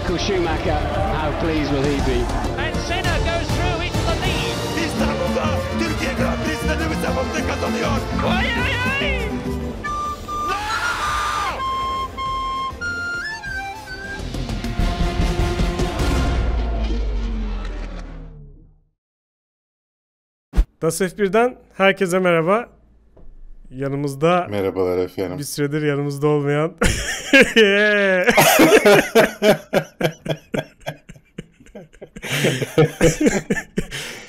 Michael Schumacher, how pleased will he be? And Senna goes through into the lead. İstanbul'da Türkiye Grand Prix'sinde Lewis Hamilton kazanıyor. Ay ay ay! DAS F1'den herkese merhaba. Yanımızda Merhabalar efendim. Bir süredir yanımızda olmayan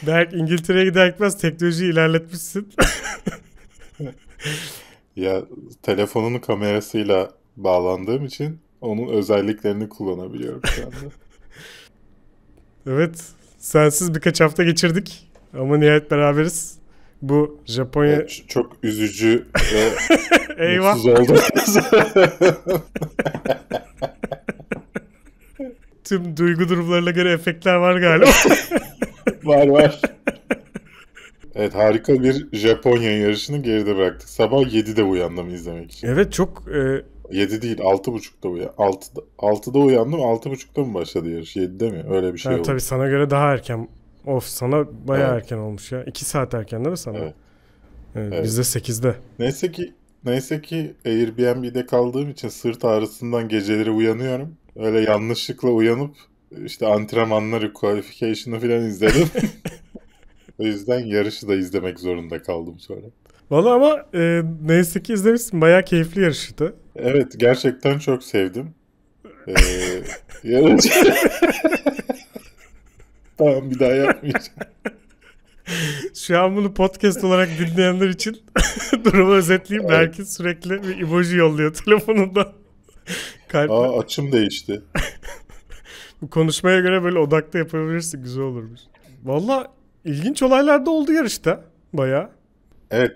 Berk İngiltere'ye gider gitmez teknolojiyi ilerletmişsin. ya telefonun kamerasıyla bağlandığım için onun özelliklerini kullanabiliyorum şu anda. evet sensiz birkaç hafta geçirdik ama nihayet beraberiz bu Japonya... Evet, çok üzücü ve Eyvah. oldu. Tüm duygu durumlarına göre efektler var galiba. var var. Evet harika bir Japonya yarışını geride bıraktık. Sabah 7'de uyandım izlemek için. Evet çok... E... 7 değil 6.30'da uyandım. 6'da, 6'da uyandım 6.30'da mı başladı yarış 7'de mi? Öyle bir şey ha, oldu. Tabii sana göre daha erken Of sana baya evet. erken olmuş ya. 2 saat erken değil mi sana? Evet. Evet, evet. Bizde 8'de. Neyse ki neyse ki Airbnb'de kaldığım için sırt ağrısından geceleri uyanıyorum. Öyle yanlışlıkla uyanıp işte antrenmanları, qualification'ı falan izledim. o yüzden yarışı da izlemek zorunda kaldım sonra. Valla ama e, neyse ki izlemişsin. baya keyifli yarıştı. Evet gerçekten çok sevdim. Ee, yarış... tamam bir daha yapmayacağım. Şu an bunu podcast olarak dinleyenler için durumu özetleyeyim. Evet. Herkes sürekli bir emoji yolluyor telefonunda. Kalple. Aa açım değişti. Bu konuşmaya göre böyle odakta yapabilirsin. Güzel olurmuş. Valla ilginç olaylar da oldu yarışta. Baya. Evet.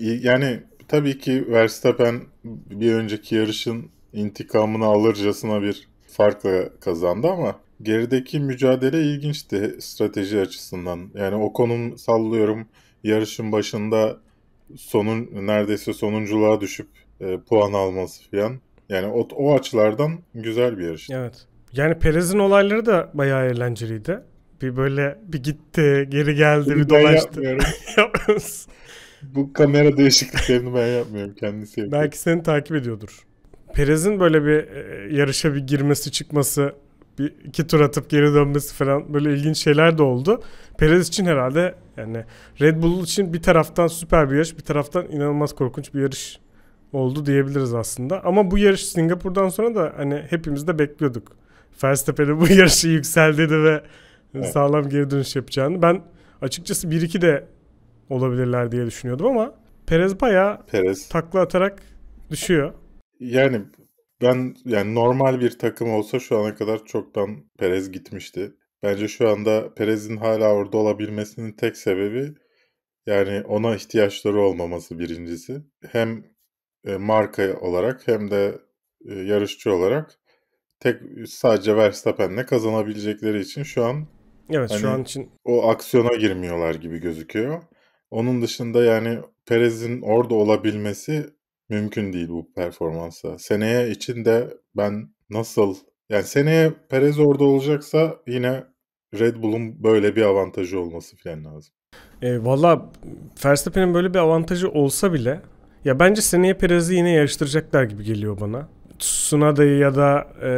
Yani tabii ki Verstappen bir önceki yarışın intikamını alırcasına bir farkla kazandı ama gerideki mücadele ilginçti strateji açısından. Yani o konum sallıyorum yarışın başında sonun neredeyse sonunculuğa düşüp e, puan alması falan. Yani o, o açılardan güzel bir yarış. Evet. Yani Perez'in olayları da bayağı eğlenceliydi. Bir böyle bir gitti, geri geldi, bir dolaştı. Bu kamera değişikliklerini ben yapmıyorum kendisi yapıyor. Belki seni takip ediyordur. Perez'in böyle bir e, yarışa bir girmesi çıkması bir iki tur atıp geri dönmesi falan böyle ilginç şeyler de oldu. Perez için herhalde yani Red Bull için bir taraftan süper bir yarış, bir taraftan inanılmaz korkunç bir yarış oldu diyebiliriz aslında. Ama bu yarış Singapur'dan sonra da hani hepimiz de bekliyorduk. Verstappen'e bu yarışı yükseldedi ve evet. sağlam geri dönüş yapacağını. Ben açıkçası 1-2 de olabilirler diye düşünüyordum ama Perez bayağı Perez. takla atarak düşüyor. Yani ben yani normal bir takım olsa şu ana kadar çoktan Perez gitmişti. Bence şu anda Perez'in hala orada olabilmesinin tek sebebi yani ona ihtiyaçları olmaması birincisi. Hem e, marka olarak hem de e, yarışçı olarak tek sadece Verstappen'le kazanabilecekleri için şu an Evet hani şu an için o aksiyona girmiyorlar gibi gözüküyor. Onun dışında yani Perez'in orada olabilmesi mümkün değil bu performansa. Seneye için de ben nasıl yani seneye Perez orada olacaksa yine Red Bull'un böyle bir avantajı olması falan lazım. E, Valla Verstappen'in böyle bir avantajı olsa bile ya bence seneye Perez'i yine yarıştıracaklar gibi geliyor bana. Sunada'yı ya da e,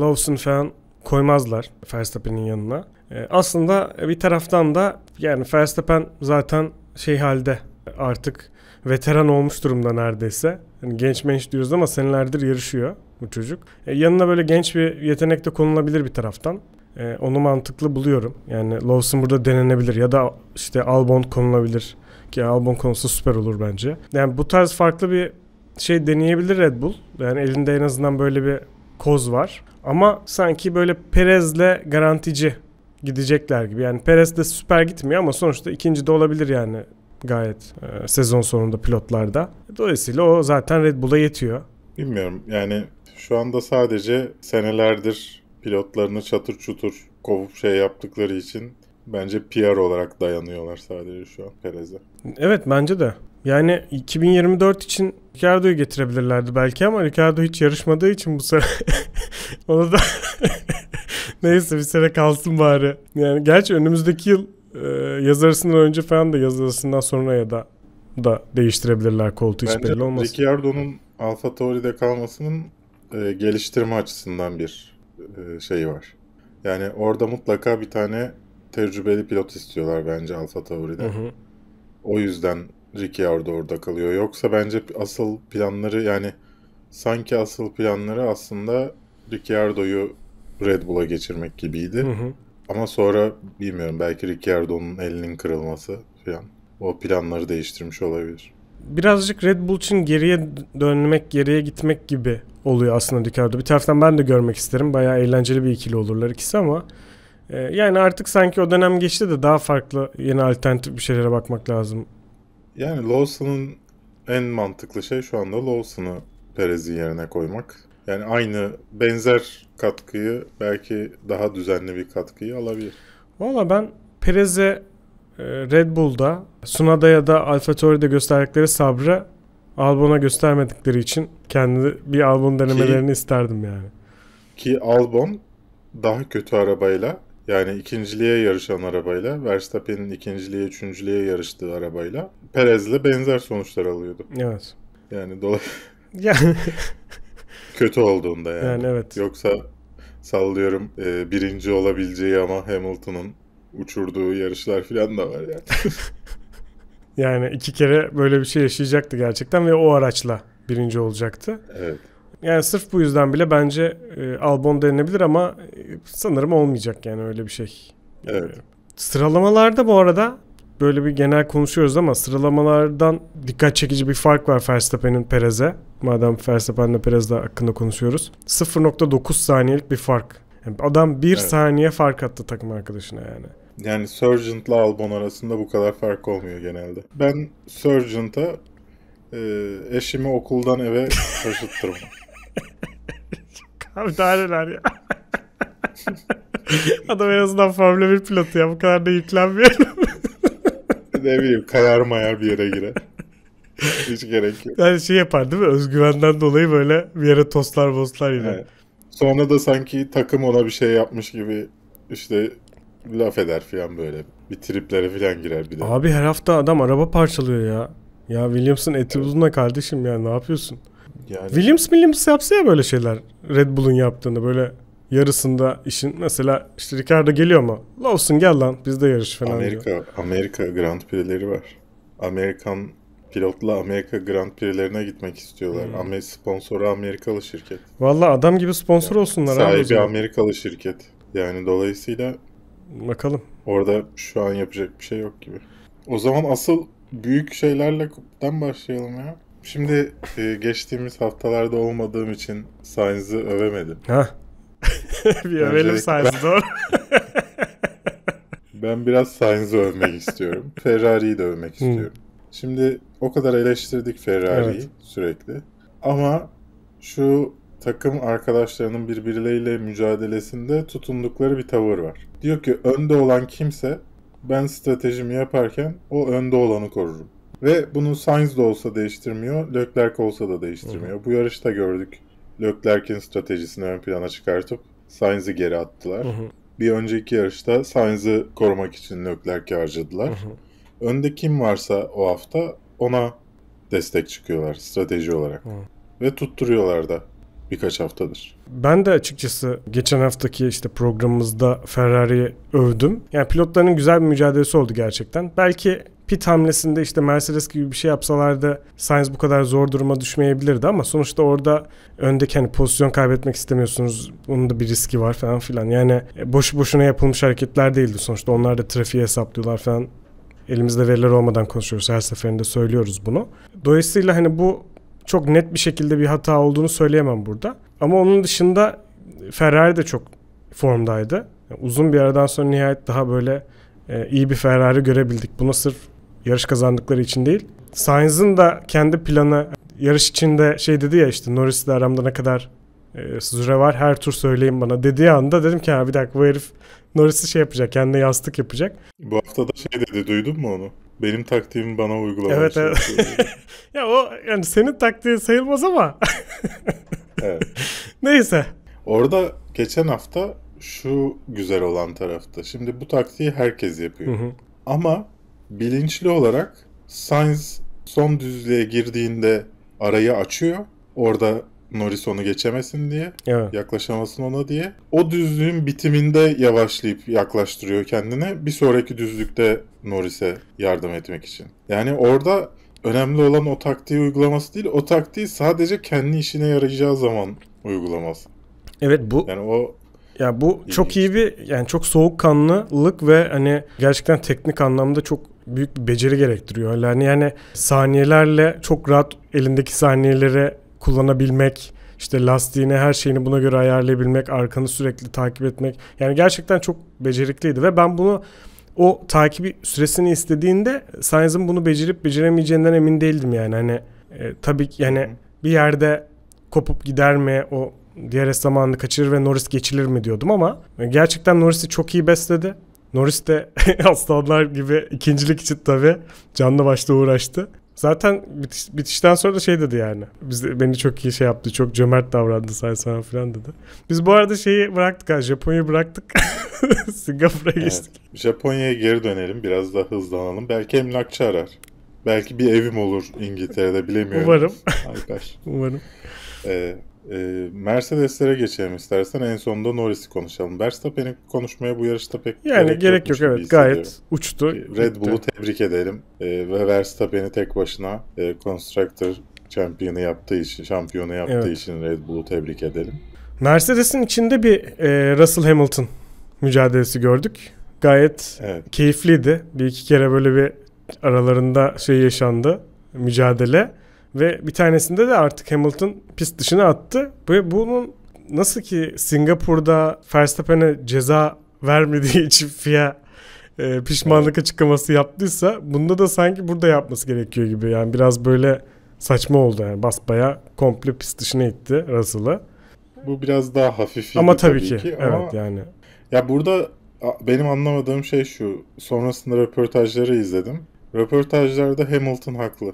Lawson falan koymazlar Verstappen'in yanına. E, aslında bir taraftan da yani Verstappen zaten şey halde artık veteran olmuş durumda neredeyse. Yani genç menç diyoruz ama senelerdir yarışıyor bu çocuk. E, yanına böyle genç bir yetenek de konulabilir bir taraftan. E, onu mantıklı buluyorum. Yani Lawson burada denenebilir ya da işte Albon konulabilir ki Albon konusu süper olur bence. Yani bu tarz farklı bir şey deneyebilir Red Bull. Yani elinde en azından böyle bir koz var. Ama sanki böyle Perez'le garantici gidecekler gibi. Yani Perez de süper gitmiyor ama sonuçta ikinci de olabilir yani gayet e, sezon sonunda pilotlarda. Dolayısıyla o zaten Red Bull'a yetiyor. Bilmiyorum yani şu anda sadece senelerdir pilotlarını çatır çutur kovup şey yaptıkları için bence PR olarak dayanıyorlar sadece şu an Perez'e. Evet bence de. Yani 2024 için Ricardo'yu getirebilirlerdi belki ama Ricardo hiç yarışmadığı için bu sene onu da neyse bir sene kalsın bari. Yani gerçi önümüzdeki yıl e, önce falan da yazı sonra ya da da değiştirebilirler koltuğu hiç belli olmaz. Ricciardo'nun Alfa Tauri'de kalmasının e, geliştirme açısından bir e, şeyi var. Yani orada mutlaka bir tane tecrübeli pilot istiyorlar bence Alfa Tauri'de. Hı hı. O yüzden Ricciardo orada kalıyor. Yoksa bence asıl planları yani sanki asıl planları aslında Ricciardo'yu Red Bull'a geçirmek gibiydi. Hı hı. Ama sonra bilmiyorum belki Ricciardo'nun elinin kırılması falan o planları değiştirmiş olabilir. Birazcık Red Bull için geriye dönmek, geriye gitmek gibi oluyor aslında Ricardo. Bir taraftan ben de görmek isterim. Bayağı eğlenceli bir ikili olurlar ikisi ama e, yani artık sanki o dönem geçti de daha farklı yeni alternatif bir şeylere bakmak lazım. Yani Lawson'un en mantıklı şey şu anda Lawson'u Perez'in yerine koymak. Yani aynı benzer katkıyı belki daha düzenli bir katkıyı alabilir. Valla ben Perez'e e, Red Bull'da, Sunada ya da AlphaTauri'de gösterdikleri sabrı Albon'a göstermedikleri için kendi bir Albon denemelerini ki, isterdim yani. Ki Albon daha kötü arabayla yani ikinciliğe yarışan arabayla Verstappen'in ikinciliğe, üçüncülüğe yarıştığı arabayla Perez'le benzer sonuçlar alıyordu. Evet. Yani dolayısıyla yani Kötü olduğunda yani. Yani evet. Yoksa sallıyorum e, birinci olabileceği ama Hamilton'ın uçurduğu yarışlar falan da var yani. yani iki kere böyle bir şey yaşayacaktı gerçekten ve o araçla birinci olacaktı. Evet. Yani sırf bu yüzden bile bence e, Albon denilebilir ama e, sanırım olmayacak yani öyle bir şey. Evet. E, sıralamalarda bu arada böyle bir genel konuşuyoruz ama sıralamalardan dikkat çekici bir fark var Verstappen'in Perez'e. Madem Verstappen'le Perez hakkında konuşuyoruz. 0.9 saniyelik bir fark. Yani adam 1 evet. saniye fark attı takım arkadaşına yani. Yani Sergeant'la Albon arasında bu kadar fark olmuyor genelde. Ben Sergeant'a e, eşimi okuldan eve taşıttırmam. Abi daha ya. Adam en azından Formula 1 pilotu ya. Bu kadar da yüklenmiyor. ne bileyim kayar mayar bir yere girer. Hiç gerek yok. Yani şey yapar değil mi? Özgüvenden dolayı böyle bir yere tostlar, boslar yine. Evet. Sonra da sanki takım ona bir şey yapmış gibi işte laf eder falan böyle. Bir triplere falan girer bir de. Abi her hafta adam araba parçalıyor ya. Ya Williams'ın eti evet. uzunla kardeşim ya ne yapıyorsun? Yani... Williams Williams yapsa ya böyle şeyler. Red Bull'un yaptığını böyle yarısında işin mesela işte Ricardo geliyor mu? Lawson gel lan de yarış falan Amerika, diyor. Amerika Grand Prix'leri var. Amerikan pilotla Amerika Grand Prix'lerine gitmek istiyorlar. Hmm. Amerika sponsoru Amerikalı şirket. Valla adam gibi sponsor yani, olsunlar. Sahibi abi Amerikalı şirket. Yani dolayısıyla bakalım. Orada şu an yapacak bir şey yok gibi. O zaman asıl büyük şeylerden başlayalım ya. Şimdi e, geçtiğimiz haftalarda olmadığım için Sainz'ı övemedim. Heh. bir övelim Sainz'i doğru. ben biraz Sainz'i övmek istiyorum. Ferrari'yi de övmek istiyorum. Şimdi o kadar eleştirdik Ferrari'yi evet. sürekli. Ama şu takım arkadaşlarının birbirleriyle mücadelesinde tutundukları bir tavır var. Diyor ki önde olan kimse ben stratejimi yaparken o önde olanı korurum. Ve bunu Sainz de olsa değiştirmiyor, Leclerc olsa da değiştirmiyor. Hı. Bu yarışta gördük. Leclerc'in stratejisini ön plana çıkartıp Sainz'i geri attılar. Hı hı. Bir önceki yarışta Sainz'i korumak için Leclerc'i harcadılar. Hı hı. Önde kim varsa o hafta ona destek çıkıyorlar strateji olarak. Hı. Ve tutturuyorlar da birkaç haftadır. Ben de açıkçası geçen haftaki işte programımızda Ferrari'yi övdüm. Yani pilotların güzel bir mücadelesi oldu gerçekten. Belki pit hamlesinde işte Mercedes gibi bir şey yapsalardı Sainz bu kadar zor duruma düşmeyebilirdi ama sonuçta orada öndeki hani pozisyon kaybetmek istemiyorsunuz. Bunun da bir riski var falan filan. Yani boş boşuna yapılmış hareketler değildi sonuçta. Onlar da trafiği hesaplıyorlar falan. Elimizde veriler olmadan konuşuyoruz. Her seferinde söylüyoruz bunu. Dolayısıyla hani bu çok net bir şekilde bir hata olduğunu söyleyemem burada. Ama onun dışında Ferrari de çok formdaydı. Yani uzun bir aradan sonra nihayet daha böyle e, iyi bir Ferrari görebildik. Bunu sırf yarış kazandıkları için değil. Sainz'ın da kendi planı yarış içinde şey dedi ya işte Norris ile aramda ne kadar e, süre var her tur söyleyin bana dediği anda dedim ki ha bir dakika bu herif Norris'i şey yapacak kendine yastık yapacak. Bu hafta da şey dedi duydun mu onu? Benim taktiğim bana uygulamak evet, evet. ya o yani senin taktiği sayılmaz ama. evet. Neyse. Orada geçen hafta şu güzel olan tarafta. Şimdi bu taktiği herkes yapıyor. Hı hı. Ama bilinçli olarak Sainz son düzlüğe girdiğinde arayı açıyor. Orada Norris onu geçemesin diye. Evet. Yaklaşamasın ona diye. O düzlüğün bitiminde yavaşlayıp yaklaştırıyor kendini. Bir sonraki düzlükte Norris'e yardım etmek için. Yani orada önemli olan o taktiği uygulaması değil. O taktiği sadece kendi işine yarayacağı zaman uygulaması. Evet bu yani o ya bu çok iyi bir yani çok soğukkanlılık ve hani gerçekten teknik anlamda çok büyük bir beceri gerektiriyor. Yani yani saniyelerle çok rahat elindeki saniyelere kullanabilmek, işte lastiğini her şeyini buna göre ayarlayabilmek, arkanı sürekli takip etmek. Yani gerçekten çok becerikliydi ve ben bunu o takibi süresini istediğinde Sainz'ın bunu becerip beceremeyeceğinden emin değildim yani. Hani e, tabii ki yani bir yerde kopup gider mi o DRS zamanını kaçırır ve Norris geçilir mi diyordum ama e, gerçekten Norris'i çok iyi besledi. Norris de aslanlar gibi ikincilik için tabii canlı başta uğraştı. Zaten bitiş, bitişten sonra da şey dedi yani. Biz de, beni çok iyi şey yaptı. Çok cömert davrandı say sana falan dedi. Biz bu arada şeyi bıraktık ha. Japonya'yı bıraktık. Singapur'a evet. Japonya'ya geri dönelim. Biraz daha hızlanalım. Belki emlakçı arar. Belki bir evim olur İngiltere'de bilemiyorum. Umarım. Alper. Umarım. Ee, e, Mercedes'lere geçelim istersen en sonunda Norris'i konuşalım. Verstappen'i konuşmaya bu yarışta pek yani gerek, gerek yok evet gayet uçtu. Red Bull'u tebrik edelim e, ve Verstappen'i tek başına e, Constructor şampiyonu yaptığı için şampiyonu yaptığı evet. için Red Bull'u tebrik edelim. Mercedes'in içinde bir e, Russell Hamilton mücadelesi gördük. Gayet evet. keyifliydi. Bir iki kere böyle bir aralarında şey yaşandı mücadele. Ve bir tanesinde de artık Hamilton pist dışına attı. Ve bunun nasıl ki Singapur'da Verstappen'e ceza vermediği için FIA e, pişmanlık açıklaması yaptıysa bunda da sanki burada yapması gerekiyor gibi. Yani biraz böyle saçma oldu yani basbaya komple pist dışına itti Russell'ı. Bu biraz daha hafif. Ama tabii, ki. ki. Ama evet yani. Ya burada benim anlamadığım şey şu. Sonrasında röportajları izledim. Röportajlarda Hamilton haklı.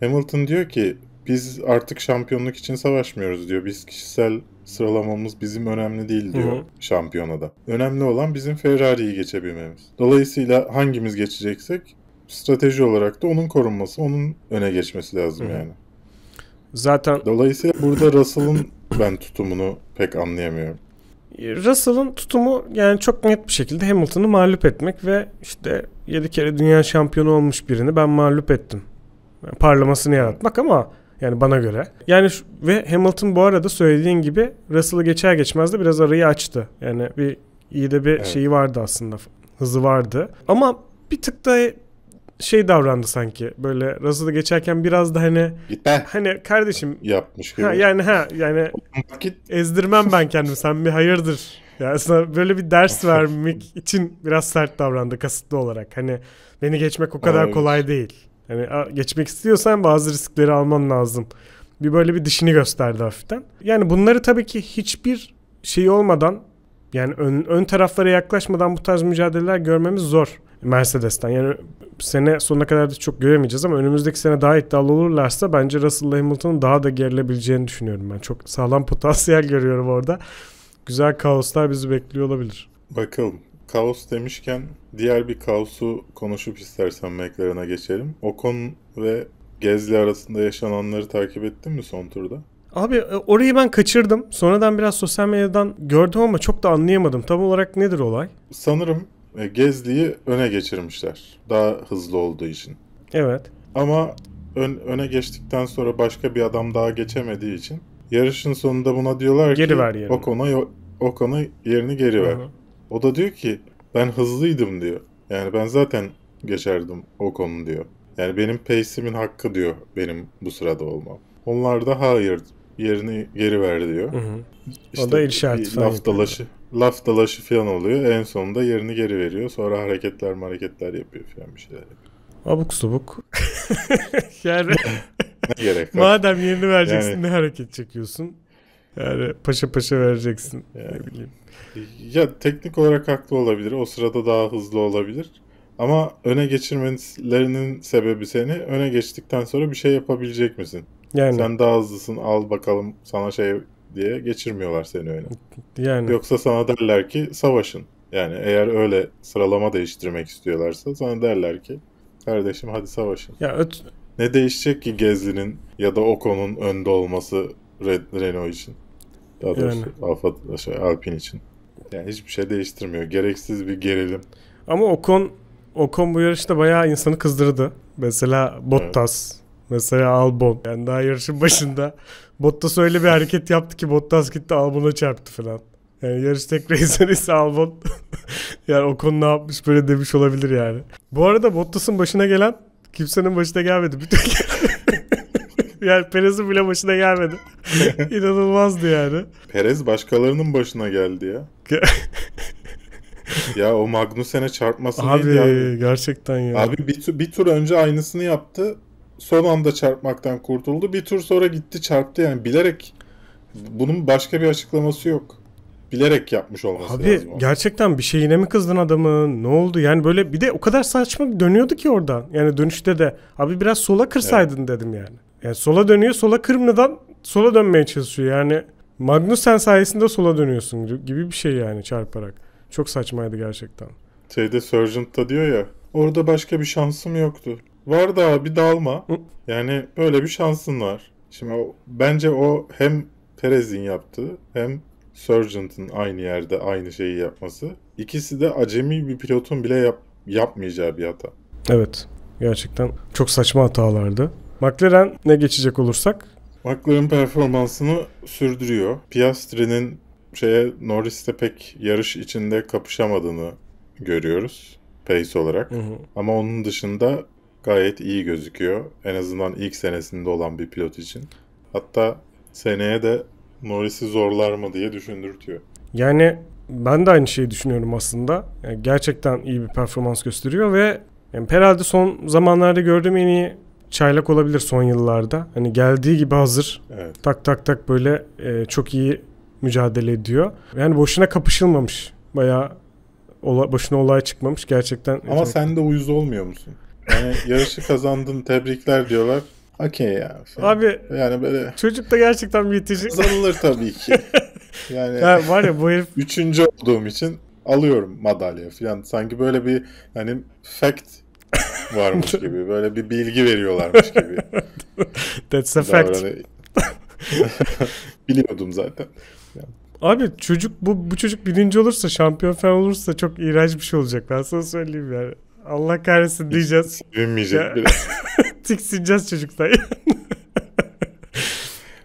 Hamilton diyor ki biz artık şampiyonluk için savaşmıyoruz diyor. Biz kişisel sıralamamız bizim önemli değil diyor Hı-hı. şampiyonada. Önemli olan bizim Ferrari'yi geçebilmemiz. Dolayısıyla hangimiz geçeceksek strateji olarak da onun korunması, onun öne geçmesi lazım hı yani. Zaten Dolayısıyla burada Russell'ın ben tutumunu pek anlayamıyorum. E, Russell'ın tutumu yani çok net bir şekilde Hamilton'ı mağlup etmek ve işte 7 kere dünya şampiyonu olmuş birini ben mağlup ettim parlamasını yaratmak ama yani bana göre. Yani şu, ve Hamilton bu arada söylediğin gibi Russell'ı geçer geçmez de biraz arayı açtı. Yani bir iyi de bir evet. şeyi vardı aslında. Hızı vardı. Ama bir tık da e, şey davrandı sanki. Böyle Russell'ı geçerken biraz da hani Gitme. hani kardeşim yapmış gibi. Ha, yani ha yani Git. ezdirmem ben kendimi. Sen bir hayırdır. Yani böyle bir ders vermek için biraz sert davrandı kasıtlı olarak. Hani beni geçmek o kadar Abi. kolay değil. Yani geçmek istiyorsan bazı riskleri alman lazım. Bir böyle bir dişini gösterdi hafiften. Yani bunları tabii ki hiçbir şey olmadan yani ön, ön taraflara yaklaşmadan bu tarz mücadeleler görmemiz zor. Mercedes'ten. Yani sene sonuna kadar da çok göremeyeceğiz ama önümüzdeki sene daha iddialı olurlarsa bence Russell Hamilton'ın daha da gerilebileceğini düşünüyorum ben. Çok sağlam potansiyel görüyorum orada. Güzel kaoslar bizi bekliyor olabilir. Bakalım kaos demişken diğer bir kaosu konuşup istersen McLaren'a geçelim. Ocon ve Gezli arasında yaşananları takip ettin mi son turda? Abi e, orayı ben kaçırdım. Sonradan biraz sosyal medyadan gördüm ama çok da anlayamadım. Tam olarak nedir olay? Sanırım e, Gezli'yi öne geçirmişler. Daha hızlı olduğu için. Evet. Ama ön, öne geçtikten sonra başka bir adam daha geçemediği için yarışın sonunda buna diyorlar geri ki ver yerini. Ocon'a Ocon'a yerini geri ver. Hı-hı. O da diyor ki ben hızlıydım diyor. Yani ben zaten geçerdim o konu diyor. Yani benim pace'imin hakkı diyor benim bu sırada olmam. Onlar da hayır yerini geri ver diyor. Hı hı. İşte o da işaret falan. Laf dalaşı, laf dalaşı falan oluyor. En sonunda yerini geri veriyor. Sonra hareketler hareketler yapıyor falan bir şeyler yapıyor. Abuk subuk. yani ne gerek var? Madem yerini vereceksin yani... ne hareket çekiyorsun? Yani paşa paşa vereceksin. Yani... Ne bileyim. Ya teknik olarak haklı olabilir. O sırada daha hızlı olabilir. Ama öne geçirmelerinin sebebi seni öne geçtikten sonra bir şey yapabilecek misin? Yani. Sen daha hızlısın al bakalım sana şey diye geçirmiyorlar seni öyle. Yani. Yoksa sana derler ki savaşın. Yani eğer öyle sıralama değiştirmek istiyorlarsa sana derler ki kardeşim hadi savaşın. Ya öt... Ne değişecek ki Gezli'nin ya da Oko'nun önde olması Red Renault için? Daha doğrusu yani. Alfa, şey, Alpine için. Yani hiçbir şey değiştirmiyor. Gereksiz bir gerilim. Ama Ocon Ocon bu yarışta bayağı insanı kızdırdı. Mesela Bottas, evet. mesela Albon. Yani daha yarışın başında Bottas öyle bir hareket yaptı ki Bottas gitti Albon'a çarptı falan. Yani yarış tek racerisi Albon. yani Ocon ne yapmış böyle demiş olabilir yani. Bu arada Bottas'ın başına gelen kimsenin başına gelmedi. Bütün yani Perez'in bile başına gelmedi. İnanılmazdı yani. Perez başkalarının başına geldi ya. ya o Magnussen'e çarpması abi, neydi abi? gerçekten ya. Abi bir, bir tur önce aynısını yaptı. Son anda çarpmaktan kurtuldu. Bir tur sonra gitti çarptı yani bilerek bunun başka bir açıklaması yok. Bilerek yapmış olması Abi, lazım. Abi gerçekten bir şeyine mi kızdın adamı? Ne oldu? Yani böyle bir de o kadar saçma dönüyordu ki oradan. Yani dönüşte de. Abi biraz sola kırsaydın evet. dedim yani. Yani e, sola dönüyor. Sola kırmızıdan sola dönmeye çalışıyor. Yani Magnussen sayesinde sola dönüyorsun gibi bir şey yani çarparak. Çok saçmaydı gerçekten. Şeyde Sergeant da diyor ya orada başka bir şansım yoktu. Var da bir dalma. Yani böyle bir şansın var. Şimdi o, bence o hem Perez'in yaptığı hem Sergeant'ın aynı yerde aynı şeyi yapması. İkisi de acemi bir pilotun bile yap, yapmayacağı bir hata. Evet. Gerçekten çok saçma hatalardı. McLaren ne geçecek olursak? McLaren performansını sürdürüyor. Piastri'nin şeye Norris'te pek yarış içinde kapışamadığını görüyoruz pace olarak. Hı hı. Ama onun dışında gayet iyi gözüküyor. En azından ilk senesinde olan bir pilot için. Hatta seneye de Norris'i zorlar mı diye düşündürtüyor. Yani ben de aynı şeyi düşünüyorum aslında. Yani gerçekten iyi bir performans gösteriyor ve yani herhalde son zamanlarda gördüğüm en iyi çaylak olabilir son yıllarda. Hani geldiği gibi hazır. Evet. Tak tak tak böyle e, çok iyi mücadele ediyor. Yani boşuna kapışılmamış. Bayağı ola, boşuna olay çıkmamış gerçekten. Ama sen de uyuz olmuyor musun? Yani yarışı kazandın tebrikler diyorlar. Okey ya. Şey, Abi yani böyle çocuk da gerçekten bir yetişik. Kazanılır tabii ki. Yani ya var ya bu herif üçüncü olduğum için alıyorum madalya falan. Sanki böyle bir hani fact varmış gibi. Böyle bir bilgi veriyorlarmış gibi. That's a fact. Biliyordum zaten. Abi çocuk bu, bu çocuk birinci olursa şampiyon falan olursa çok iğrenç bir şey olacak. Ben sana söyleyeyim yani. Allah kahretsin diyeceğiz. Ünmeyecek biraz. Tiksineceğiz çocuktan.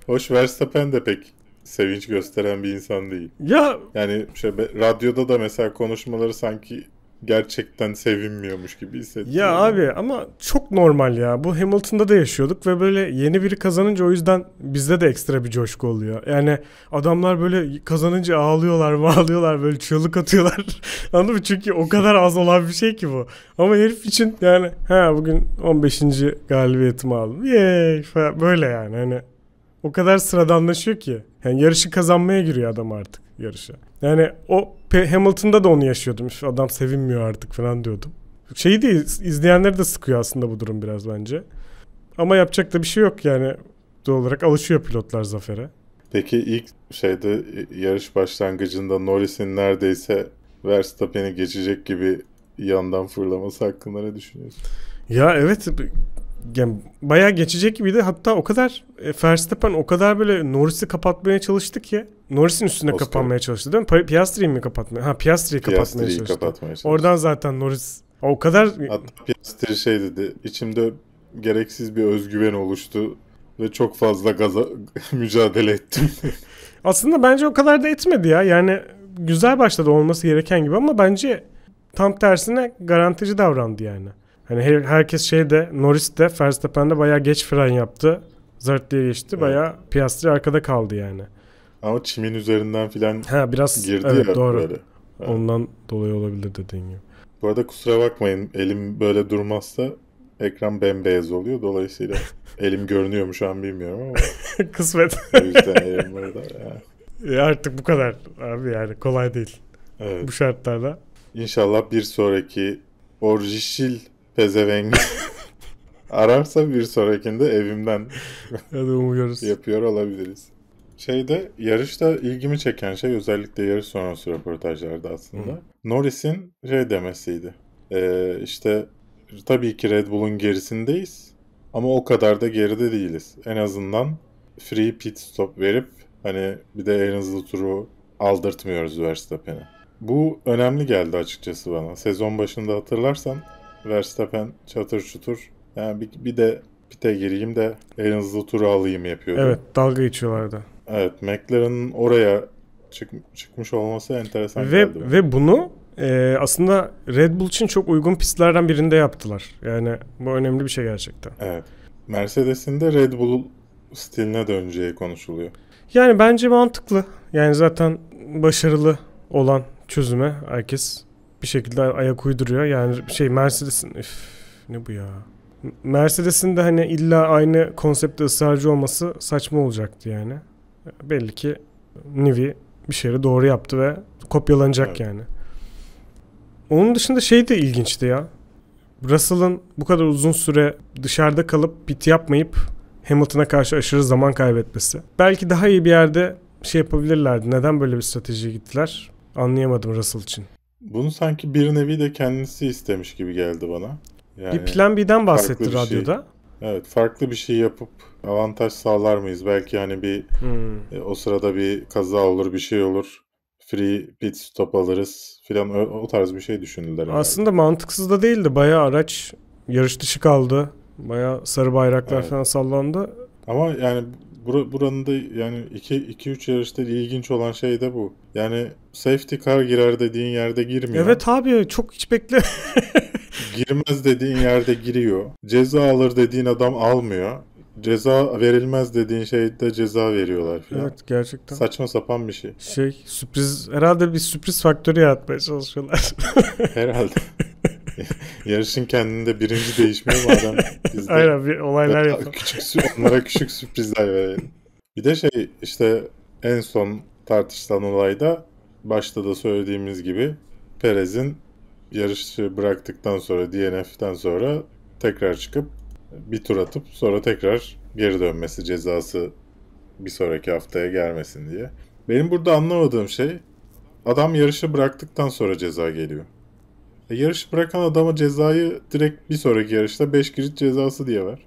Hoş Verstappen de pek sevinç gösteren bir insan değil. Ya yani şöyle radyoda da mesela konuşmaları sanki gerçekten sevinmiyormuş gibi hissettim. Ya abi ama çok normal ya. Bu Hamilton'da da yaşıyorduk ve böyle yeni biri kazanınca o yüzden bizde de ekstra bir coşku oluyor. Yani adamlar böyle kazanınca ağlıyorlar, bağlıyorlar, böyle çığlık atıyorlar. Anladın mı? Çünkü o kadar az olan bir şey ki bu. Ama herif için yani ha bugün 15. galibiyetimi aldım. Yey böyle yani hani o kadar sıradanlaşıyor ki. Yani yarışı kazanmaya giriyor adam artık yarışa. Yani o Hamilton'da da onu yaşıyordum. Şu adam sevinmiyor artık falan diyordum. Şeyi de izleyenleri de sıkıyor aslında bu durum biraz bence. Ama yapacak da bir şey yok yani. Doğal olarak alışıyor pilotlar zafere. Peki ilk şeyde e, yarış başlangıcında Norris'in neredeyse Verstappen'i geçecek gibi yandan fırlaması hakkında ne düşünüyorsun? Ya evet yani bayağı geçecek gibiydi. Hatta o kadar e, Verstappen o kadar böyle Norris'i kapatmaya çalıştı ki Norris'in üstüne Oscar. kapanmaya çalıştı değil mi? Piastri'yi mi kapatmaya? Ha Piastri'yi kapatmaya, Piastri'yi çalıştı. kapatmaya çalıştı. Oradan zaten Norris o kadar Hatta Piastri şey dedi. İçimde gereksiz bir özgüven oluştu ve çok fazla gaza mücadele ettim. Aslında bence o kadar da etmedi ya. Yani güzel başladı olması gereken gibi ama bence tam tersine garantici davrandı yani. Hani her, herkes şeyde Norris de Verstappen de bayağı geç fren yaptı. Zart diye geçti. Evet. Bayağı Piastri arkada kaldı yani. Ama çimin üzerinden filan ha, biraz, girdi evet, ya. Doğru. Böyle. Ha. Ondan dolayı olabilir dediğin gibi. Bu arada kusura bakmayın elim böyle durmazsa ekran bembeyaz oluyor. Dolayısıyla elim görünüyor mu şu an bilmiyorum ama. Kısmet. O yüzden elim burada. ya. E artık bu kadar abi yani kolay değil. Evet. Bu şartlarda. İnşallah bir sonraki orijinal pezevenk ararsa bir sonrakinde evimden ya umuyoruz. yapıyor olabiliriz. Şeyde yarışta ilgimi çeken şey özellikle yarış sonrası röportajlarda aslında Norris'in şey demesiydi. Ee, işte tabii ki Red Bull'un gerisindeyiz ama o kadar da geride değiliz. En azından free pit stop verip hani bir de en hızlı turu aldırtmıyoruz Verstappen'e. Bu önemli geldi açıkçası bana. Sezon başında hatırlarsan Verstappen çatır çutur. Yani bir, bir de pite gireyim de en hızlı turu alayım yapıyordu. Evet dalga geçiyorlardı. Evet McLaren'ın oraya çık, çıkmış olması enteresan ve, geldi. Bana. Ve bunu e, aslında Red Bull için çok uygun pistlerden birinde yaptılar. Yani bu önemli bir şey gerçekten. Evet. Mercedes'in de Red Bull stiline döneceği konuşuluyor. Yani bence mantıklı. Yani zaten başarılı olan çözüme herkes bir şekilde ayak uyduruyor. Yani şey Mercedes'in üf, ne bu ya? Mercedes'in de hani illa aynı konsepte ısrarcı olması saçma olacaktı yani. Belli ki Nivi bir şeyleri doğru yaptı ve kopyalanacak evet. yani. Onun dışında şey de ilginçti ya. Russell'ın bu kadar uzun süre dışarıda kalıp pit yapmayıp Hamilton'a karşı aşırı zaman kaybetmesi. Belki daha iyi bir yerde şey yapabilirlerdi. Neden böyle bir stratejiye gittiler? Anlayamadım Russell için. Bunu sanki bir nevi de kendisi istemiş gibi geldi bana. Yani bir plan B'den bahsetti şey. radyoda. Şey, evet farklı bir şey yapıp avantaj sağlar mıyız? Belki hani bir hmm. e, o sırada bir kaza olur bir şey olur. Free pit stop alırız filan o, o tarz bir şey düşündüler. Aslında herhalde. mantıksız da değildi. Bayağı araç yarış dışı kaldı. Bayağı sarı bayraklar evet. falan sallandı. Ama yani Bur buranın da yani 2-3 yarışta ilginç olan şey de bu. Yani safety car girer dediğin yerde girmiyor. Evet abi çok hiç bekle. Girmez dediğin yerde giriyor. Ceza alır dediğin adam almıyor ceza verilmez dediğin şeyde ceza veriyorlar falan. Evet gerçekten. Saçma sapan bir şey. Şey sürpriz herhalde bir sürpriz faktörü yaratmaya çalışıyorlar. herhalde. Yarışın kendinde birinci değişmiyor madem. Biz de Aynen bir olaylar yapalım. Küçük, onlara küçük sürprizler verelim. Bir de şey işte en son tartışılan olayda başta da söylediğimiz gibi Perez'in yarışı bıraktıktan sonra DNF'den sonra tekrar çıkıp bir tur atıp sonra tekrar geri dönmesi cezası bir sonraki haftaya gelmesin diye. Benim burada anlamadığım şey adam yarışı bıraktıktan sonra ceza geliyor. E, yarış bırakan adama cezayı direkt bir sonraki yarışta 5 girit cezası diye ver.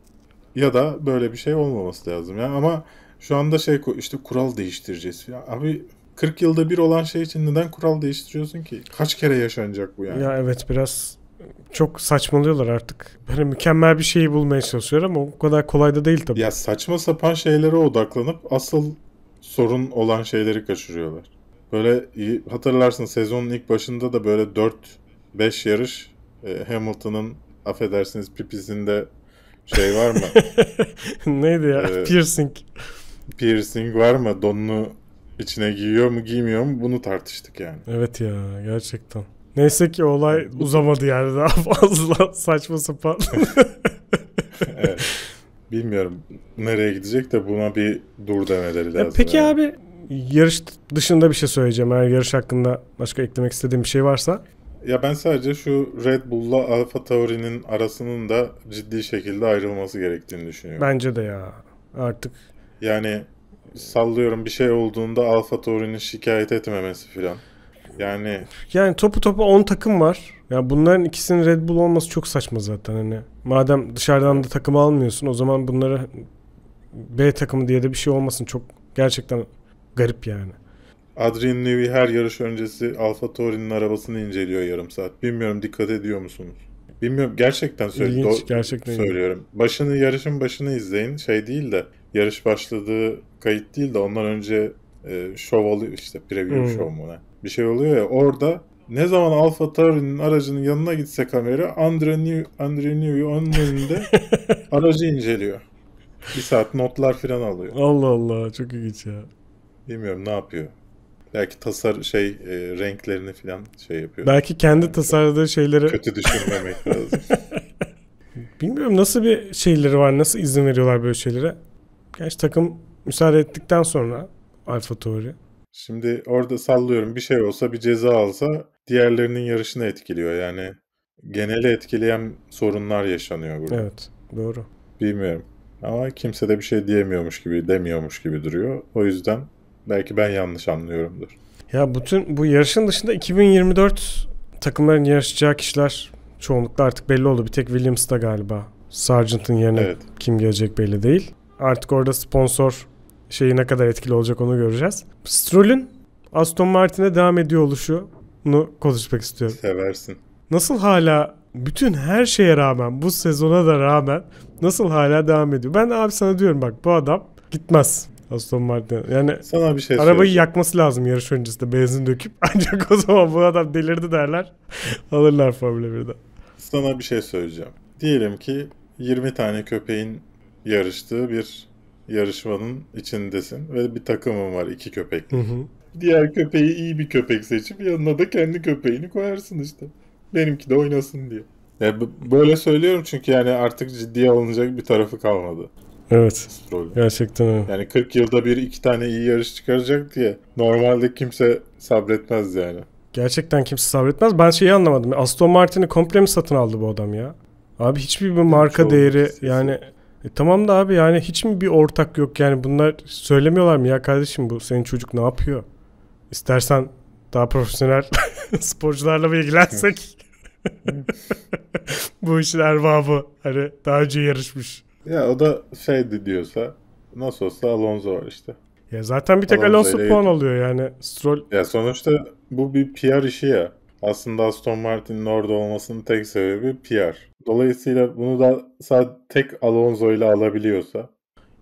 Ya da böyle bir şey olmaması lazım. Yani ama şu anda şey işte kural değiştireceğiz. Ya abi 40 yılda bir olan şey için neden kural değiştiriyorsun ki? Kaç kere yaşanacak bu yani? Ya evet biraz çok saçmalıyorlar artık. Böyle mükemmel bir şeyi bulmaya çalışıyor ama o kadar kolay da değil tabii. Ya saçma sapan şeylere odaklanıp asıl sorun olan şeyleri kaçırıyorlar. Böyle hatırlarsın sezonun ilk başında da böyle 4 5 yarış e, Hamilton'ın affedersiniz pipisinde şey var mı? Neydi ya? Ee, piercing. Piercing var mı? Donunu içine giyiyor mu giymiyor mu? Bunu tartıştık yani. Evet ya gerçekten. Neyse ki olay uzamadı yani daha fazla saçma sapan. evet. Bilmiyorum nereye gidecek de buna bir dur demeleri e, lazım. Peki yani. abi yarış dışında bir şey söyleyeceğim. Eğer yarış hakkında başka eklemek istediğim bir şey varsa. Ya ben sadece şu Red Bull'la Alfa Tauri'nin arasının da ciddi şekilde ayrılması gerektiğini düşünüyorum. Bence de ya. Artık yani sallıyorum bir şey olduğunda Alfa Tauri'nin şikayet etmemesi filan. Yani yani topu topu 10 takım var. Ya yani bunların ikisinin Red Bull olması çok saçma zaten hani. Madem dışarıdan da takım almıyorsun o zaman bunlara B takımı diye de bir şey olmasın çok gerçekten garip yani. Adrian Newey her yarış öncesi Alfa Tauri'nin arabasını inceliyor yarım saat. Bilmiyorum dikkat ediyor musunuz? Bilmiyorum gerçekten söylüyorum. İlginç, gerçekten söylüyorum. İlginç. Başını yarışın başını izleyin. Şey değil de yarış başladığı kayıt değil de ondan önce e, şov oluyor işte preview hmm. şov mu ne? Bir şey oluyor ya orada ne zaman Alfa Tauri'nin aracının yanına gitse kamera Andre New Andre Newey onun önünde aracı inceliyor. Bir saat notlar falan alıyor. Allah Allah çok ilginç ya. Bilmiyorum ne yapıyor. Belki tasar şey e, renklerini falan şey yapıyor. Belki kendi yani tasarladığı şeyleri kötü düşünmemek lazım. Bilmiyorum nasıl bir şeyleri var, nasıl izin veriyorlar böyle şeylere. Gerçi takım müsaade ettikten sonra Alfa Tauri. Şimdi orada sallıyorum bir şey olsa bir ceza alsa diğerlerinin yarışını etkiliyor. Yani geneli etkileyen sorunlar yaşanıyor burada. Evet doğru. Bilmiyorum ama kimse de bir şey diyemiyormuş gibi demiyormuş gibi duruyor. O yüzden Belki ben yanlış anlıyorumdur. Ya bütün bu yarışın dışında 2024 takımların yarışacağı kişiler çoğunlukla artık belli oldu. Bir tek Williams da galiba. Sargent'ın yerine evet. kim gelecek belli değil. Artık orada sponsor şeyi ne kadar etkili olacak onu göreceğiz. Stroll'ün Aston Martin'e devam ediyor oluşu, bunu konuşmak istiyorum. Seversin. Nasıl hala bütün her şeye rağmen bu sezona da rağmen nasıl hala devam ediyor? Ben abi sana diyorum bak bu adam gitmez. Aston Martin. Yani Sana bir şey arabayı yakması lazım yarış öncesinde benzin döküp. Ancak o zaman bu adam delirdi derler. Alırlar Formula 1'de. Sana bir şey söyleyeceğim. Diyelim ki 20 tane köpeğin yarıştığı bir yarışmanın içindesin ve bir takımın var iki köpek. Hı hı. Diğer köpeği iyi bir köpek seçip yanına da kendi köpeğini koyarsın işte. Benimki de oynasın diye. Ya böyle söylüyorum çünkü yani artık ciddiye alınacak bir tarafı kalmadı. Evet. Stroll. Gerçekten öyle. Yani 40 yılda bir iki tane iyi yarış çıkaracak diye normalde kimse sabretmez yani. Gerçekten kimse sabretmez. Ben şeyi anlamadım. Aston Martin'i komple mi satın aldı bu adam ya? Abi hiçbir bir marka Çoğu değeri sesi. yani e, tamam da abi yani hiç mi bir ortak yok yani bunlar söylemiyorlar mı ya kardeşim bu senin çocuk ne yapıyor? İstersen daha profesyonel sporcularla mı ilgilensek? bu işler erbabı hani daha önce yarışmış. Ya o da şeydi diyorsa nasıl olsa Alonso var işte. Ya zaten bir tek Alonso, Alonso puan alıyor yani. Stroll... Ya sonuçta bu bir PR işi ya. Aslında Aston Martin'in orada olmasının tek sebebi PR. Dolayısıyla bunu da sadece tek Alonso ile alabiliyorsa.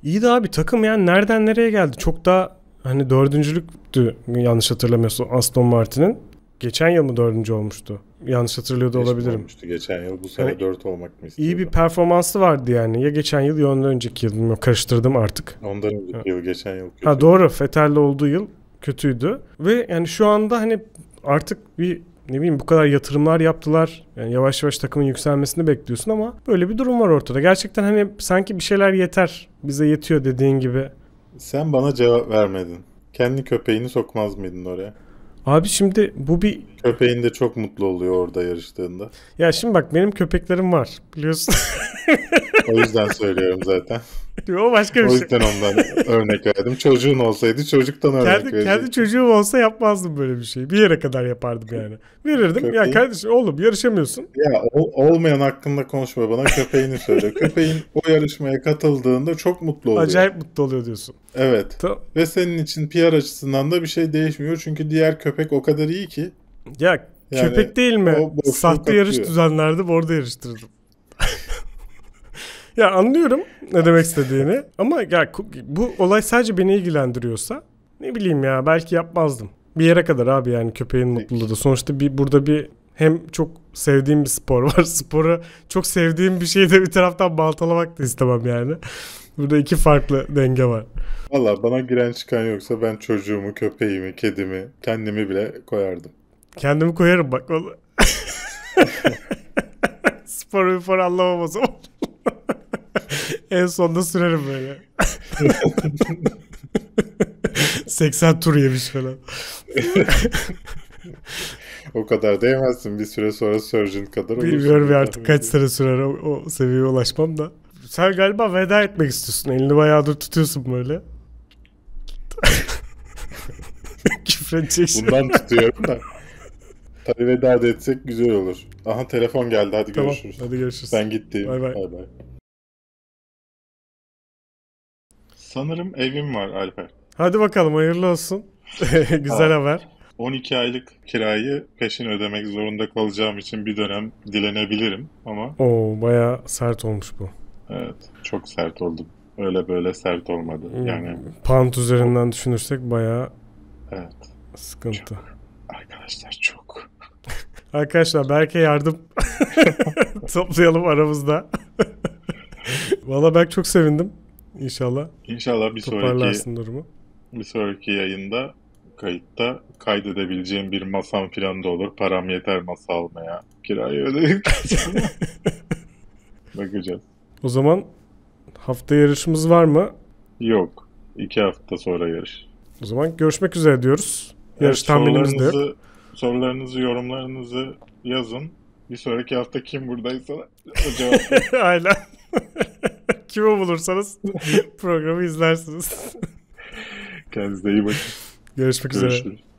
İyi de abi takım yani nereden nereye geldi? Çok daha hani dördüncülüktü yanlış hatırlamıyorsun Aston Martin'in. Geçen yıl mı dördüncü olmuştu? Yanlış hatırlıyor da olabilirim. Olmuştu geçen yıl bu sene yani, 4 olmak mı istiyordu? İyi bir performansı vardı yani. Ya geçen yıl ya ondan önceki yıl. Bilmiyorum, karıştırdım artık. Ondan önceki ha. yıl geçen yıl. Kötü. Ha doğru. Fetel'le olduğu yıl kötüydü. Ve yani şu anda hani artık bir ne bileyim bu kadar yatırımlar yaptılar. Yani yavaş yavaş takımın yükselmesini bekliyorsun ama böyle bir durum var ortada. Gerçekten hani sanki bir şeyler yeter. Bize yetiyor dediğin gibi. Sen bana cevap vermedin. Kendi köpeğini sokmaz mıydın oraya? Abi şimdi bu bir... Köpeğin de çok mutlu oluyor orada yarıştığında. Ya şimdi bak benim köpeklerim var biliyorsun. o yüzden söylüyorum zaten. diyor. O başka bir şey. O yüzden ondan örnek verdim. Çocuğun olsaydı çocuktan örnek kendi, verirdim. Kendi çocuğum olsa yapmazdım böyle bir şeyi. Bir yere kadar yapardım yani. Verirdim. Köpeğin... Ya kardeşim oğlum yarışamıyorsun. Ya ol, olmayan hakkında konuşma bana köpeğini söyle. Köpeğin o yarışmaya katıldığında çok mutlu oluyor. Acayip mutlu oluyor diyorsun. Evet. Ta- Ve senin için PR açısından da bir şey değişmiyor. Çünkü diğer köpek o kadar iyi ki. Ya yani köpek değil mi? Sahte atıyor. yarış düzenlerdim orada yarıştırdım. ya anlıyorum ne demek istediğini ama ya bu olay sadece beni ilgilendiriyorsa ne bileyim ya belki yapmazdım. Bir yere kadar abi yani köpeğin mutluluğu da. Sonuçta bir burada bir hem çok sevdiğim bir spor var. Sporu çok sevdiğim bir şeyi de bir taraftan baltalamak da istemem yani. Burada iki farklı denge var. Valla bana giren çıkan yoksa ben çocuğumu, köpeğimi, kedimi, kendimi bile koyardım. Kendimi koyarım bak valla. Sporu bir anlamam o zaman en sonunda sürerim böyle. 80 tur yemiş falan. o kadar değmezsin. Bir süre sonra Surgeon kadar olursun. Bilmiyorum ya artık kaç sene sürer o, o seviyeye ulaşmam da. Sen galiba veda etmek istiyorsun. Elini bayağıdır tutuyorsun böyle. Küfren çekişiyor. Bundan tutuyorum da. Tabii veda da etsek güzel olur. Aha telefon geldi hadi tamam, görüşürüz. Hadi görüşürüz. Ben gittim. Bay bay. bay, bay. Sanırım evim var Alper. Hadi bakalım hayırlı olsun. Güzel ha. haber. 12 aylık kirayı peşin ödemek zorunda kalacağım için bir dönem dilenebilirim ama... Oo baya sert olmuş bu. Evet çok sert oldu. Öyle böyle sert olmadı. Hmm. Yani Pant üzerinden düşünürsek baya evet. sıkıntı. Çok. Arkadaşlar çok. Arkadaşlar belki yardım toplayalım aramızda. Valla ben çok sevindim. İnşallah. İnşallah bir sonraki durumu. Bir sonraki yayında kayıtta kaydedebileceğim bir masam filan da olur. Param yeter masa almaya. Kirayı ödedikten sonra. Bakacağız. O zaman hafta yarışımız var mı? Yok. İki hafta sonra yarış. O zaman görüşmek üzere diyoruz. Yarış evet, tahminimiz de Sorularınızı, yorumlarınızı yazın. Bir sonraki hafta kim buradaysa o cevap. Aynen. kimi bulursanız programı izlersiniz. Kendinize iyi bakın. Görüşmek Görüşürüz. üzere.